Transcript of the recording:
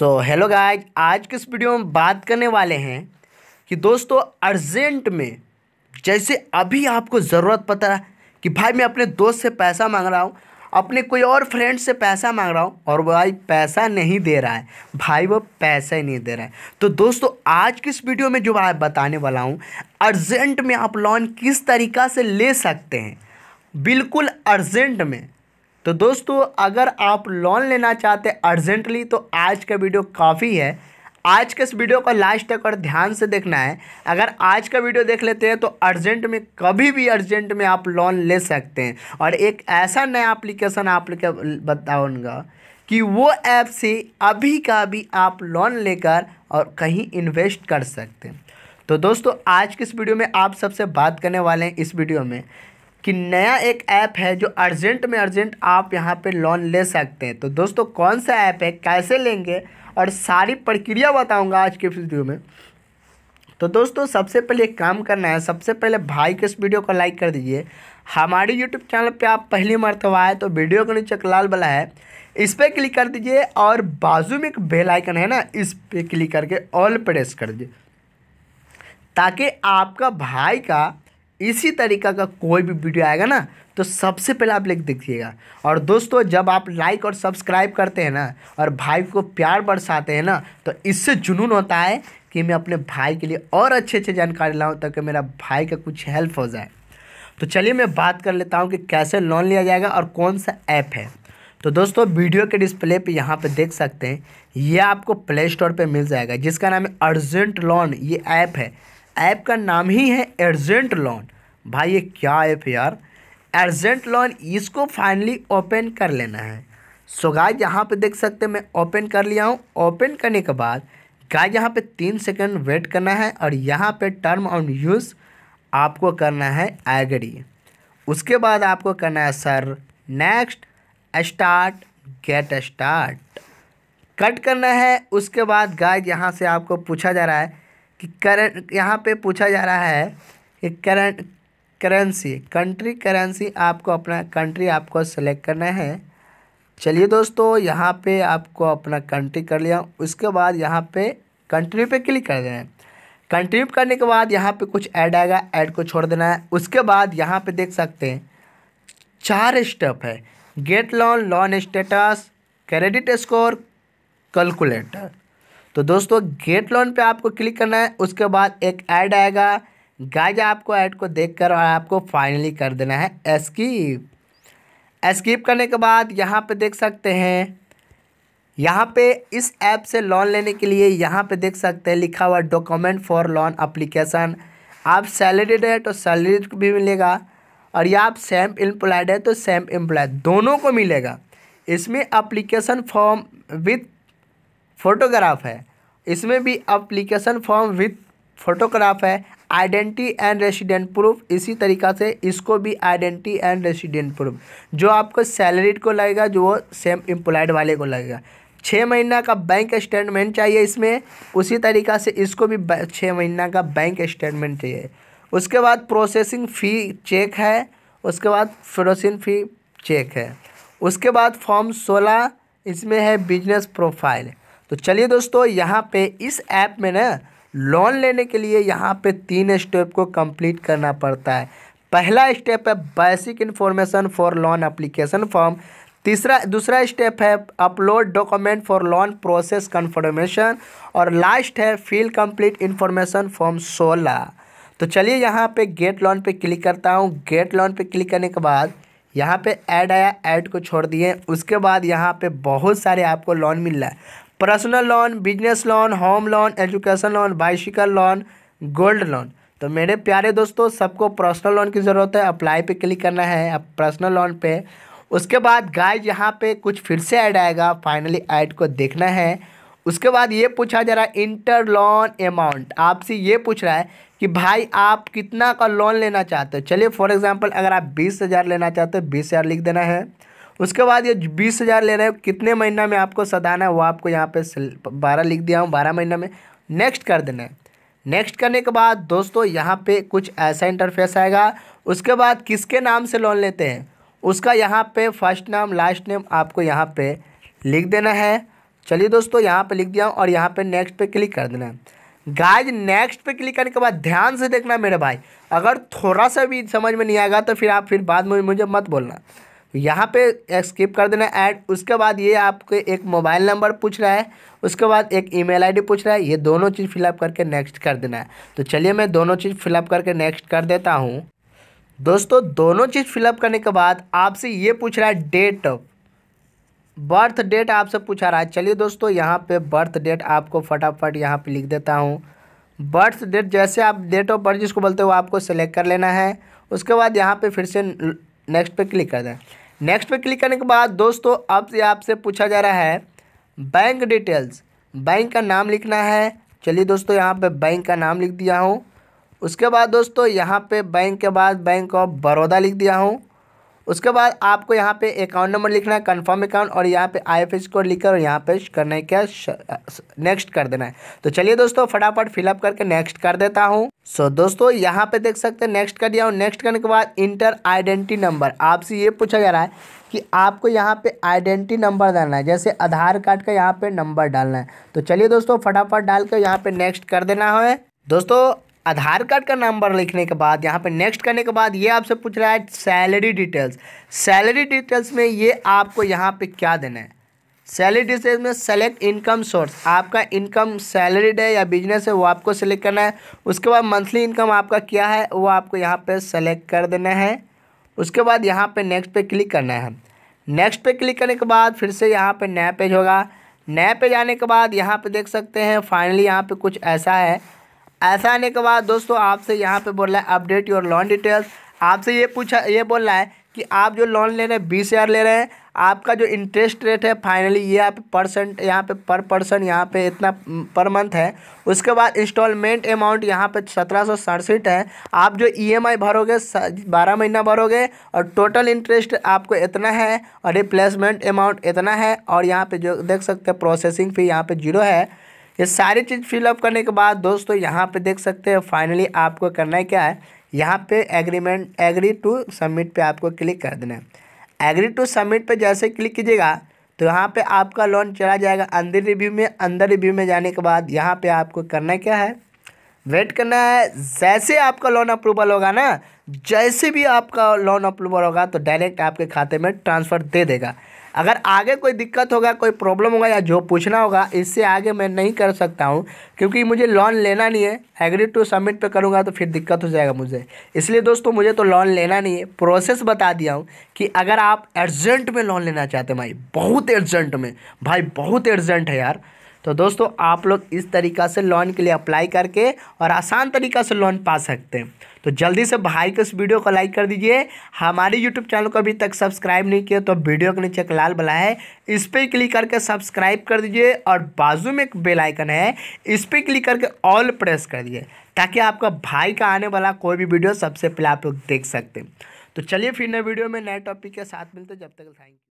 so hello guys आज के इस वीडियो में बात करने वाले हैं कि दोस्तों अर्जेंट में जैसे अभी आपको ज़रूरत पता है कि भाई मैं अपने दोस्त से पैसा मांग रहा हूँ अपने कोई और फ्रेंड से पैसा मांग रहा हूँ और भाई पैसा नहीं दे रहा है भाई वो पैसा ही नहीं दे रहा है तो दोस्तों आज की इस वीडियो में जो मैं बताने वाला हूँ अर्जेंट में आप लोन किस तरीका से ले सकते हैं बिल्कुल अर्जेंट में तो दोस्तों अगर आप लोन लेना चाहते हैं अर्जेंटली तो आज का वीडियो काफ़ी है आज के इस वीडियो को लास्ट तक और ध्यान से देखना है अगर आज का वीडियो देख लेते हैं तो अर्जेंट में कभी भी अर्जेंट में आप लोन ले सकते हैं और एक ऐसा नया एप्लीकेशन आप बताऊँगा कि वो ऐप से अभी का भी आप लोन लेकर और कहीं इन्वेस्ट कर सकते हैं तो दोस्तों आज के इस वीडियो में आप सबसे बात करने वाले हैं इस वीडियो में कि नया एक ऐप है जो अर्जेंट में अर्जेंट आप यहाँ पे लोन ले सकते हैं तो दोस्तों कौन सा ऐप है कैसे लेंगे और सारी प्रक्रिया बताऊँगा आज के वीडियो में तो दोस्तों सबसे पहले एक काम करना है सबसे पहले भाई के इस वीडियो को लाइक कर दीजिए हमारे यूट्यूब चैनल पे आप पहली मरतबा है तो वीडियो के नीचे लाल बला है इस पर क्लिक कर दीजिए और बाजू में एक बेल आइकन है ना इस पर क्लिक करके ऑल प्रेस कर दीजिए ताकि आपका भाई का इसी तरीका का कोई भी वीडियो आएगा ना तो सबसे पहले आप लिख देखिएगा और दोस्तों जब आप लाइक और सब्सक्राइब करते हैं ना और भाई को प्यार बरसाते हैं ना तो इससे जुनून होता है कि मैं अपने भाई के लिए और अच्छे अच्छे जानकारी लाऊँ ताकि मेरा भाई का कुछ हेल्प हो जाए तो चलिए मैं बात कर लेता हूँ कि कैसे लोन लिया जाएगा और कौन सा ऐप है तो दोस्तों वीडियो के डिस्प्ले पे यहाँ पे देख सकते हैं ये आपको प्ले स्टोर पर मिल जाएगा जिसका नाम है अर्जेंट लोन ये ऐप है ऐप का नाम ही है एर्जेंट लोन भाई ये क्या ऐप यार एर्जेंट लोन इसको फाइनली ओपन कर लेना है सो गाय यहाँ पे देख सकते हैं मैं ओपन कर लिया हूँ ओपन करने के बाद गाय यहाँ पे तीन सेकंड वेट करना है और यहाँ पे टर्म ऑन यूज़ आपको करना है एगरी उसके बाद आपको करना है sir next start get start cut करना है उसके बाद गाय यहाँ से आपको पूछा जा रहा है कि करंट यहाँ पे पूछा जा रहा है कि करंट करेंसी कंट्री करेंसी आपको अपना कंट्री आपको सेलेक्ट करना है चलिए दोस्तों यहाँ पे आपको अपना कंट्री कर लिया उसके बाद यहाँ पे कंट्री पे क्लिक कर देना है कंट्री करने के बाद यहाँ पे कुछ ऐड आएगा ऐड को छोड़ देना है उसके बाद यहाँ पे देख सकते हैं चार स्टेप है get loan loan status credit score calculator तो दोस्तों गेट लोन पे आपको क्लिक करना है उसके बाद एक ऐड आएगा गाइज आपको ऐड को देखकर और आपको फाइनली कर देना है स्कीप स्कीप करने के बाद यहाँ पे देख सकते हैं यहाँ पे इस ऐप से लोन लेने के लिए यहाँ पे देख सकते हैं लिखा हुआ डॉक्यूमेंट फॉर लोन अप्लीकेशन आप सैलरीड है तो सैलरी भी मिलेगा और या आप सेम एम्प्लॉयड है तो सेम एम्प्लॉयड दोनों को मिलेगा इसमें अप्लीकेशन फॉर्म विथ फोटोग्राफ है इसमें भी अप्लीकेशन फॉर्म विथ फोटोग्राफ है आइडेंटी एंड रेसिडेंट प्रूफ इसी तरीका से इसको भी आइडेंटी एंड रेसिडेंट प्रूफ जो आपको सैलरीड को लगेगा जो वो सेम एम्प्लॉयड वाले को लगेगा छः महीना का बैंक स्टेटमेंट चाहिए इसमें उसी तरीका से इसको भी छः महीना का बैंक स्टेटमेंट चाहिए उसके बाद प्रोसेसिंग फ़ी चेक है उसके बाद फ्रोसिन फ़ी चेक है उसके बाद फॉर्म सोलह इसमें है बिजनेस प्रोफाइल तो चलिए दोस्तों यहाँ पे इस ऐप में ना लोन लेने के लिए यहाँ पे तीन स्टेप को कंप्लीट करना पड़ता है पहला स्टेप है basic information for loan application form तीसरा दूसरा स्टेप है upload document for loan process confirmation और लास्ट है फिल कंप्लीट इन्फॉर्मेशन फॉर्म सोलह तो चलिए यहाँ पे गेट लोन पे क्लिक करता हूँ गेट लोन पे क्लिक करने के बाद यहाँ पे ऐड आया ऐड को छोड़ दिए उसके बाद यहाँ पे बहुत सारे आपको लोन मिल रहा है personal loan business loan home loan education loan bicycle loan gold loan तो मेरे प्यारे दोस्तों सबको पर्सनल लोन की ज़रूरत है अप्लाई पे क्लिक करना है अब पर्सनल लोन पे उसके बाद गाइज यहाँ पे कुछ फिर से ऐड आएगा फाइनली ऐड को देखना है उसके बाद ये पूछा जा रहा है इंटर लोन अमाउंट आपसे ये पूछ रहा है कि भाई आप कितना का लोन लेना चाहते हो चलिए फॉर एग्ज़ाम्पल अगर आप बीस हज़ार लेना चाहते हो बीस हज़ार लिख देना है उसके बाद ये बीस हज़ार ले रहे हो कितने महीना में आपको सदाना है वो आपको यहाँ पे बारह लिख दिया हूँ बारह महीना में नेक्स्ट कर देना है नेक्स्ट करने के बाद दोस्तों यहाँ पे कुछ ऐसा इंटरफेस आएगा उसके बाद किसके नाम से लोन लेते हैं उसका यहाँ पे फर्स्ट नाम लास्ट नेम आपको यहाँ पर लिख देना है चलिए दोस्तों यहाँ पर लिख दिया हूँ और यहाँ पर नेक्स्ट पर क्लिक कर देना है गाइज नेक्स्ट पे क्लिक करने के बाद ध्यान से देखना मेरे भाई अगर थोड़ा सा भी समझ में नहीं आएगा तो फिर आप फिर बाद में मुझे मत बोलना यहाँ पे स्किप कर देना ऐड उसके बाद ये आपके एक मोबाइल नंबर पूछ रहा है उसके बाद एक ईमेल आईडी पूछ रहा है ये दोनों चीज़ फिलअप करके नेक्स्ट कर देना है तो चलिए मैं दोनों चीज़ फिलअप करके नेक्स्ट कर देता हूँ दोस्तों दोनों चीज़ फिलअप करने के बाद आपसे ये पूछ रहा है डेट ऑफ बर्थ डेट आपसे पूछा रहा है चलिए दोस्तों यहाँ पर बर्थ डेट आपको फटाफट यहाँ पर लिख देता हूँ बर्थ डेट जैसे आप डेट ऑफ बर्थ जिसको बोलते हो आपको सेलेक्ट कर लेना है उसके बाद यहाँ पर फिर से नेक्स्ट पे क्लिक कर दें नेक्स्ट पे क्लिक करने के बाद दोस्तों अब से आपसे पूछा जा रहा है बैंक डिटेल्स बैंक का नाम लिखना है चलिए दोस्तों यहाँ पे बैंक का नाम लिख दिया हूँ उसके बाद दोस्तों यहाँ पे बैंक के बाद बैंक ऑफ बड़ौदा लिख दिया हूँ उसके बाद आपको यहाँ पे अकाउंट नंबर लिखना है कंफर्म अकाउंट और यहाँ पे आई एफ एस कोड लिखकर और यहाँ पे करना है क्या नेक्स्ट कर देना है तो चलिए दोस्तों फटाफट फिलअप करके नेक्स्ट कर देता हूँ सो so, दोस्तों यहाँ पे देख सकते हैं नेक्स्ट कर दिया हूँ नेक्स्ट करने के बाद इंटर आइडेंटिटी नंबर आपसे ये पूछा जा रहा है कि आपको यहाँ पे आइडेंटिटी नंबर डालना है जैसे आधार कार्ड का यहाँ पे नंबर डालना है तो चलिए दोस्तों फटाफट डाल यहाँ पे नेक्स्ट कर देना है दोस्तों आधार कार्ड का नंबर लिखने के बाद यहाँ पे नेक्स्ट करने के बाद ये आपसे पूछ रहा है सैलरी डिटेल्स सैलरी डिटेल्स में ये आपको यहाँ पे क्या देना है सैलरी डिटेल्स में सेलेक्ट इनकम सोर्स आपका इनकम सैलरीड है या बिजनेस है वो आपको सेलेक्ट करना है उसके बाद मंथली इनकम आपका क्या है वो आपको यहाँ पर सेलेक्ट कर देना है उसके बाद यहाँ पर नेक्स्ट पे क्लिक करना है नेक्स्ट पे क्लिक करने के बाद फिर से यहाँ पर नया पेज होगा नया पेज आने के बाद यहाँ पे देख सकते हैं फाइनली यहाँ पे कुछ ऐसा है ऐसा आने के बाद दोस्तों आपसे यहाँ पे बोल रहा है अपडेट योर लोन डिटेल्स आपसे ये पूछा ये बोल रहा है कि आप जो लोन ले रहे हैं बीस हज़ार ले रहे हैं आपका जो इंटरेस्ट रेट है फाइनली ये आप परसेंट यहाँ पे पर पर्सन यहाँ पे इतना पर मंथ है उसके बाद इंस्टॉलमेंट अमाउंट यहाँ पे सत्रह सौ सड़सठ है आप जो ईएमआई e भरोगे बारह महीना भरोगे और टोटल इंटरेस्ट आपको इतना है और रिप्लेसमेंट अमाउंट इतना है और यहाँ पे जो देख सकते हैं प्रोसेसिंग फ़ी यहाँ पर जीरो है ये सारी चीज़ फिलअप करने के बाद दोस्तों यहाँ पे देख सकते हैं फाइनली आपको करना है क्या है यहाँ पे एग्रीमेंट एग्री टू सबमिट पे आपको क्लिक कर देना है एग्री टू सबमिट पे जैसे क्लिक कीजिएगा तो यहाँ पे आपका लोन चला जाएगा अंदर रिव्यू में अंदर रिव्यू में जाने के बाद यहाँ पे आपको करना क्या है वेट करना है जैसे आपका लोन अप्रूवल होगा ना जैसे भी आपका लोन अप्रूवल होगा तो डायरेक्ट आपके खाते में ट्रांसफ़र दे देगा अगर आगे कोई दिक्कत होगा कोई प्रॉब्लम होगा या जो पूछना होगा इससे आगे मैं नहीं कर सकता हूँ क्योंकि मुझे लोन लेना नहीं है एग्री टू सबमिट पे करूँगा तो फिर दिक्कत हो जाएगा मुझे इसलिए दोस्तों मुझे तो लोन लेना नहीं है प्रोसेस बता दिया हूँ कि अगर आप अर्जेंट में लोन लेना चाहते हैं भाई बहुत अर्जेंट में भाई बहुत अर्जेंट है यार तो दोस्तों आप लोग इस तरीका से लोन के लिए अप्लाई करके और आसान तरीका से लोन पा सकते हैं तो जल्दी से भाई को इस वीडियो को लाइक कर दीजिए हमारे यूट्यूब चैनल को अभी तक सब्सक्राइब नहीं किया तो वीडियो के नीचे एक लाल बला है इस पर क्लिक करके सब्सक्राइब कर दीजिए और बाजू में एक बेल आइकन है इस पर क्लिक करके ऑल प्रेस कर दीजिए ताकि आपका भाई का आने वाला कोई भी वीडियो सबसे पहले आप लोग देख सकते हैं तो चलिए फिर नए वीडियो में नए टॉपिक के साथ मिलते जब तक थैंक यू